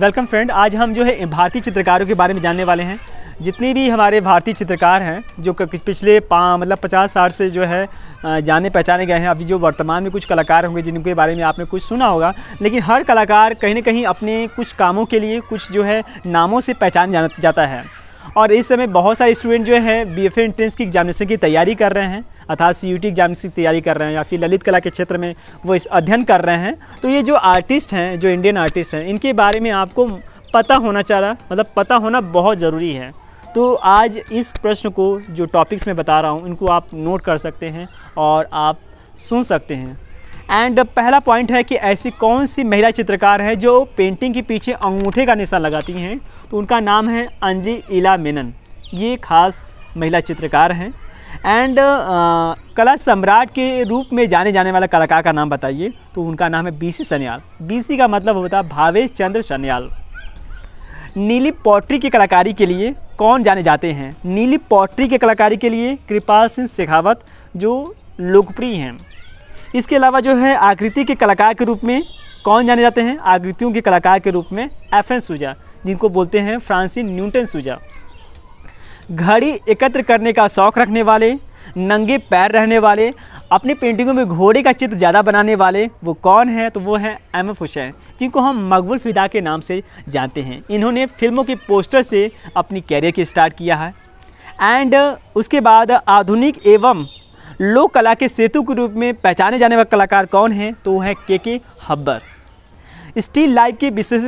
welcome friend आज हम जो है भारतीय चित्रकारों के बारे में जानने वाले हैं जितने भी हमारे भारतीय चित्रकार हैं जो पिछले पाँ मतलब पचास साल से जो है जाने पहचाने गए हैं अभी जो वर्तमान में कुछ कलाकार होंगे जिनके बारे में आपने कुछ सुना होगा लेकिन हर कलाकार कहीं ना कहीं अपने कुछ कामों के लिए कुछ जो है नामों से पहचान जाता है और इस समय बहुत सारे स्टूडेंट जो है बी एफ एंट्रेंस की एग्जामिनेशन की तैयारी कर रहे हैं अर्थात सी यू एग्जाम की तैयारी कर रहे हैं या फिर ललित कला के क्षेत्र में वो इस अध्ययन कर रहे हैं तो ये जो आर्टिस्ट हैं जो इंडियन आर्टिस्ट हैं इनके बारे में आपको पता होना चाह रहा मतलब पता होना बहुत ज़रूरी है तो आज इस प्रश्न को जो टॉपिक्स में बता रहा हूँ इनको आप नोट कर सकते हैं और आप सुन सकते हैं एंड पहला पॉइंट है कि ऐसी कौन सी महिला चित्रकार हैं जो पेंटिंग के पीछे अंगूठे का निशान लगाती हैं तो उनका नाम है अंजलि इला मेनन ये खास महिला चित्रकार हैं एंड uh, कला सम्राट के रूप में जाने जाने वाला कलाकार का नाम बताइए तो उनका नाम है B C Sanyal B C का मतलब होता है भावेश चंद्र सन्याल नीली पॉटरी की कलाकारी के लिए कौन जाने जाते हैं नीली पॉटरी की कलाकारी के लिए कृपाल सिंह शेखावत जो लोकप्रिय हैं इसके अलावा जो है आकृति के कलाकार के रूप में कौन जाने जाते हैं आकृतियों के कलाकार के रूप में एफ एन सूजा जिनको बोलते हैं फ्रांसी न्यूटन सूजा घड़ी एकत्र करने का शौक़ रखने वाले नंगे पैर रहने वाले अपनी पेंटिंगों में घोड़े का चित्र ज़्यादा बनाने वाले वो कौन है तो वो हैं एम एफ हुसैन जिनको हम मकबूल फिदा के नाम से जानते हैं इन्होंने फिल्मों के पोस्टर से अपनी कैरियर की स्टार्ट किया है एंड उसके बाद आधुनिक एवं लोक कला के सेतु के रूप में पहचाने जाने वाले कलाकार कौन हैं तो वो हैं के के हब्बर स्टील लाइफ की विशेष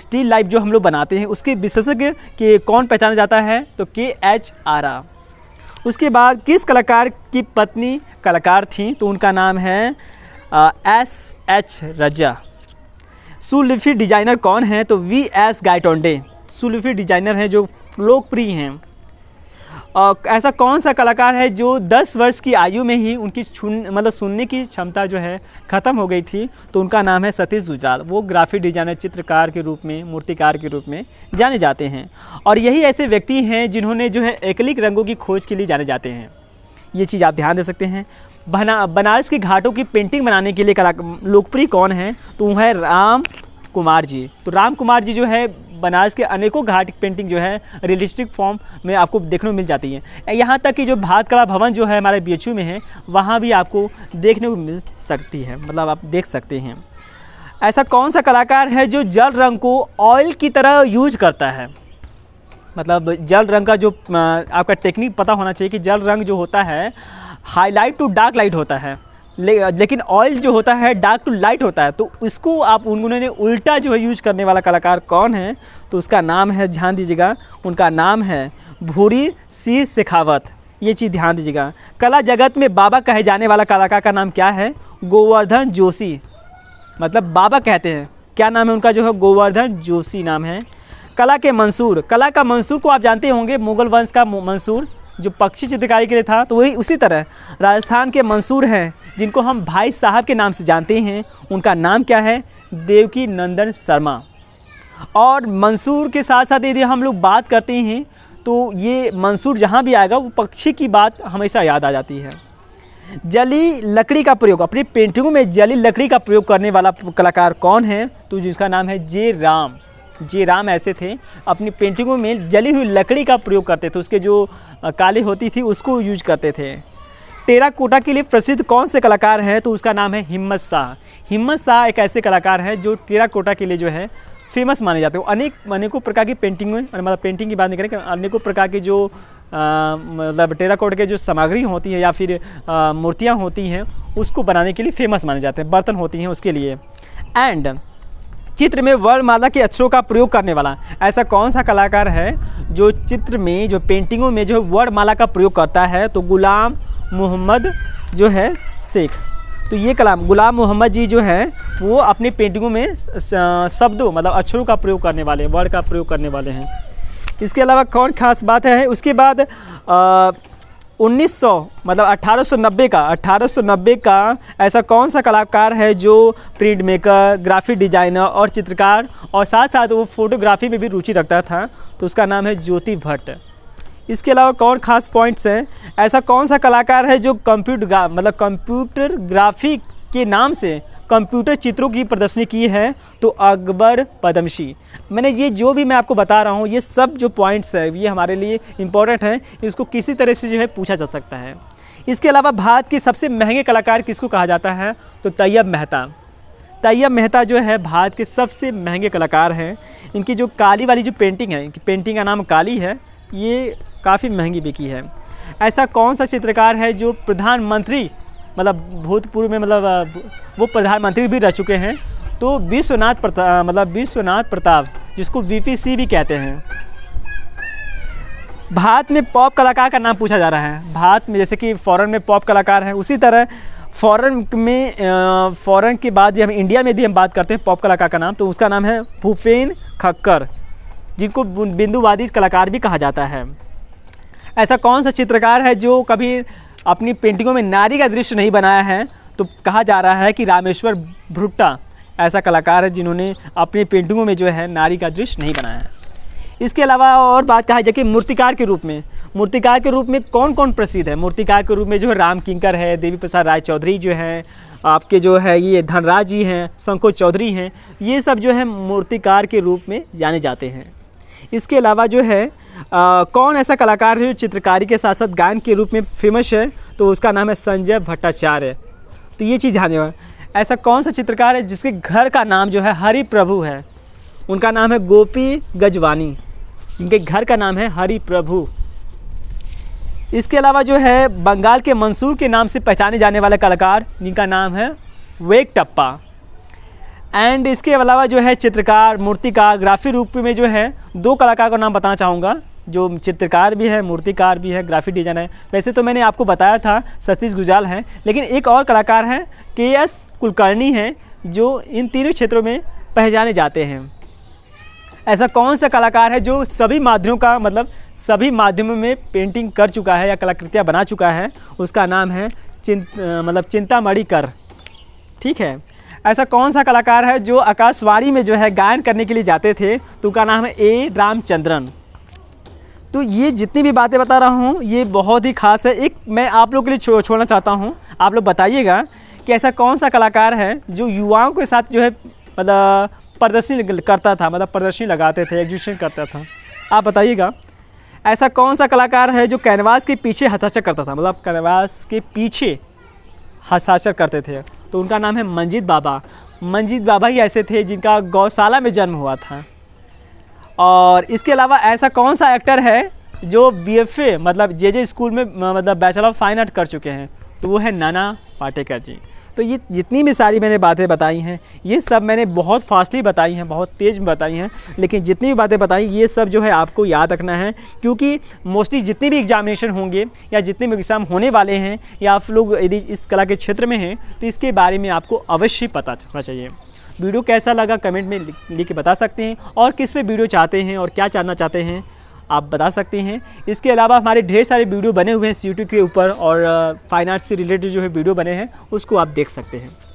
स्टील लाइफ जो हम लोग बनाते हैं उसके विशेषज्ञ के कौन पहचाना जाता है तो के एच आरा उसके बाद किस कलाकार की पत्नी कलाकार थी तो उनका नाम है एस एच रजा सुलिफी डिजाइनर कौन है तो वी एस गाइटोंडे सुलिफी डिजाइनर हैं जो लोकप्रिय हैं ऐसा कौन सा कलाकार है जो 10 वर्ष की आयु में ही उनकी छून मतलब सुनने की क्षमता जो है ख़त्म हो गई थी तो उनका नाम है सतीश जुजाल वो ग्राफिक डिजाइनर चित्रकार के रूप में मूर्तिकार के रूप में जाने जाते हैं और यही ऐसे व्यक्ति हैं जिन्होंने जो है एकलिक रंगों की खोज के लिए जाने जाते हैं ये चीज़ आप ध्यान दे सकते हैं बना बनारस के घाटों की पेंटिंग बनाने के लिए कला लोकप्रिय कौन है तो वह है राम कुमार जी तो राम कुमार जी जो है बनारस के अनेकों घाट पेंटिंग जो है रियलिस्टिक फॉर्म में आपको देखने को मिल जाती है यहाँ तक कि जो भारत कला भवन जो है हमारे बी में है वहाँ भी आपको देखने को मिल सकती है मतलब आप देख सकते हैं ऐसा कौन सा कलाकार है जो जल रंग को ऑयल की तरह यूज करता है मतलब जल रंग का जो आपका टेक्निक पता होना चाहिए कि जल रंग जो होता है हाईलाइट टू डार्क लाइट होता है ले, लेकिन ऑयल जो होता है डार्क टू लाइट होता है तो इसको आप उन्होंने उल्टा जो है यूज करने वाला कलाकार कौन है तो उसका नाम है ध्यान दीजिएगा उनका नाम है भूरी सी शेखावत ये चीज़ ध्यान दीजिएगा कला जगत में बाबा कहे जाने वाला कलाकार का नाम क्या है गोवर्धन जोशी मतलब बाबा कहते हैं क्या नाम है उनका जो है गोवर्धन जोशी नाम है कला के मंसूर कला का मंसूर को आप जानते होंगे मुगल वंश का मंसूर जो पक्षी चित्रकारी के लिए था तो वही उसी तरह राजस्थान के मंसूर हैं जिनको हम भाई साहब के नाम से जानते हैं उनका नाम क्या है देवकी नंदन शर्मा और मंसूर के साथ साथ यदि हम लोग बात करते हैं तो ये मंसूर जहाँ भी आएगा वो पक्षी की बात हमेशा याद आ जाती है जली लकड़ी का प्रयोग अपनी पेंटिंगों में जली लकड़ी का प्रयोग करने वाला कलाकार कौन है तो जिसका नाम है जे राम जी राम ऐसे थे अपनी पेंटिंगों में जली हुई लकड़ी का प्रयोग करते थे उसके जो काली होती थी उसको यूज करते थे टेरा कोटा के लिए प्रसिद्ध कौन से कलाकार हैं तो उसका नाम है हिम्मत शाह हिम्मत शाह एक ऐसे कलाकार हैं जो टेरा कोटा के लिए जो है फेमस माने जाते हैं अनेक अनेकों प्रकार की पेंटिंग में मतलब पेंटिंग की बात नहीं करें अनेकों प्रकार की जो मतलब टेराकोट के जो सामग्री होती है या फिर मूर्तियाँ होती हैं उसको बनाने के लिए फेमस माने जाते हैं बर्तन होती हैं उसके लिए एंड चित्र में वर्णमाला के अक्षरों का प्रयोग करने वाला ऐसा कौन सा कलाकार है जो चित्र में जो पेंटिंगों में जो है वर्णमाला का प्रयोग करता है तो गुलाम मोहम्मद जो है शेख तो ये कलाम गुलाम मोहम्मद जी जो हैं वो अपनी पेंटिंगों में शब्दों मतलब अक्षरों का प्रयोग करने वाले वर्ड का प्रयोग करने वाले हैं इसके अलावा कौन खास बात है उसके बाद आ, 1900 मतलब 1890 का 1890 का ऐसा कौन सा कलाकार है जो प्रिंट मेकर ग्राफिक डिजाइनर और चित्रकार और साथ साथ वो फोटोग्राफी में भी रुचि रखता था तो उसका नाम है ज्योति भट्ट इसके अलावा कौन खास पॉइंट्स हैं ऐसा कौन सा कलाकार है जो कंप्यूटर मतलब कंप्यूटर ग्राफिक के नाम से कंप्यूटर चित्रों की प्रदर्शनी की है तो अकबर पदमशी मैंने ये जो भी मैं आपको बता रहा हूँ ये सब जो पॉइंट्स है ये हमारे लिए इंपॉर्टेंट हैं इसको किसी तरह से जो है पूछा जा सकता है इसके अलावा भारत के सबसे महंगे कलाकार किसको कहा जाता है तो तैयब मेहता तैयब मेहता जो है भारत के सबसे महंगे कलाकार हैं इनकी जो काली वाली जो पेंटिंग है इनकी पेंटिंग का नाम काली है ये काफ़ी महंगी बिकी है ऐसा कौन सा चित्रकार है जो प्रधानमंत्री मतलब भूतपूर्व में मतलब वो प्रधानमंत्री भी रह चुके हैं तो विश्वनाथ प्रताप मतलब विश्वनाथ प्रताप जिसको वीपीसी भी कहते हैं भारत में पॉप कलाकार का नाम पूछा जा रहा है भारत में जैसे कि फॉरेन में पॉप कलाकार हैं उसी तरह फॉरेन में फॉरेन के बाद जब हम इंडिया में यदि हम बात करते हैं पॉप कलाकार का नाम तो उसका नाम है भूपेन खक्कर जिनको बिंदुवादी कलाकार भी कहा जाता है ऐसा कौन सा चित्रकार है जो कभी अपनी पेंटिंगों में नारी का दृश्य नहीं बनाया है तो कहा जा रहा है कि रामेश्वर भुट्टा ऐसा कलाकार है जिन्होंने अपनी पेंटिंगों में जो है नारी का दृश्य नहीं बनाया है इसके अलावा और बात कहा जाए कि मूर्तिकार के रूप में मूर्तिकार के रूप में कौन कौन प्रसिद्ध है मूर्तिकार के रूप में जो है राम किंकर है देवी प्रसाद राय चौधरी जो हैं आपके जो है ये धनराज जी हैं शंको चौधरी हैं ये सब जो है मूर्तिकार के रूप में जाने जाते हैं इसके अलावा जो है आ, कौन ऐसा कलाकार है जो चित्रकारी के साथ साथ गायन के रूप में फेमस है तो उसका नाम है संजय भट्टाचार्य तो ये चीज़ ध्यान देना ऐसा कौन सा चित्रकार है जिसके घर का नाम जो है हरि प्रभु है उनका नाम है गोपी गजवानी इनके घर का नाम है हरि प्रभु इसके अलावा जो है बंगाल के मंसूर के नाम से पहचाने जाने वाला कलाकार जिनका नाम है वेग टप्पा एंड इसके अलावा जो है चित्रकार मूर्तिकार ग्राफी रूप में जो है दो कलाकार का नाम बताना चाहूँगा जो चित्रकार भी है मूर्तिकार भी है ग्राफिक डिज़ाइन है वैसे तो मैंने आपको बताया था सतीश गुजाल हैं लेकिन एक और कलाकार हैं के एस कुलकर्णी हैं जो इन तीनों क्षेत्रों में पहचाने जाते हैं ऐसा कौन सा कलाकार है जो सभी माध्यमों का मतलब सभी माध्यमों में पेंटिंग कर चुका है या कलाकृतियाँ बना चुका है उसका नाम है चिंत मतलब चिंतामढ़ी कर ठीक है ऐसा कौन सा कलाकार है जो आकाशवाणी में जो है गायन करने के लिए जाते थे तो उनका नाम है ए रामचंद्रन तो ये जितनी भी बातें बता रहा हूँ ये बहुत ही खास है एक मैं आप लोग के लिए छो, छोड़ना चाहता हूँ आप लोग बताइएगा कि ऐसा कौन सा कलाकार है जो युवाओं के साथ जो है मतलब प्रदर्शनी करता था मतलब प्रदर्शनी लगाते थे एग्जीबिशन करता था आप बताइएगा ऐसा कौन सा कलाकार है जो कैनवास के पीछे हस्ताक्षर करता था मतलब कैनवास के पीछे हस्ताक्षर करते थे तो उनका नाम है मंजीत बाबा मंजीत बाबा ही ऐसे थे जिनका गौशाला में जन्म हुआ था और इसके अलावा ऐसा कौन सा एक्टर है जो बी मतलब जे जे स्कूल में मतलब बैचलर ऑफ फाइन आर्ट कर चुके हैं तो वो है नाना पाटेकर जी तो ये जितनी भी सारी मैंने बातें बताई हैं ये सब मैंने बहुत फास्टली बताई हैं बहुत तेज़ में बताई हैं लेकिन जितनी भी बातें बताई ये सब जो है आपको याद रखना है क्योंकि मोस्टली जितने भी एग्जामिनेशन होंगे या जितने भी एग्ज़ाम होने वाले हैं या आप लोग यदि इस कला के क्षेत्र में हैं तो इसके बारे में आपको अवश्य पता चलना चाहिए वीडियो कैसा लगा कमेंट में लिख के बता सकते हैं और किस पे वीडियो चाहते हैं और क्या जानना चाहते हैं आप बता सकते हैं इसके अलावा हमारे ढेर सारे वीडियो बने हुए हैं यूट्यूब के ऊपर और फाइनेंस से रिलेटेड जो है वीडियो बने हैं उसको आप देख सकते हैं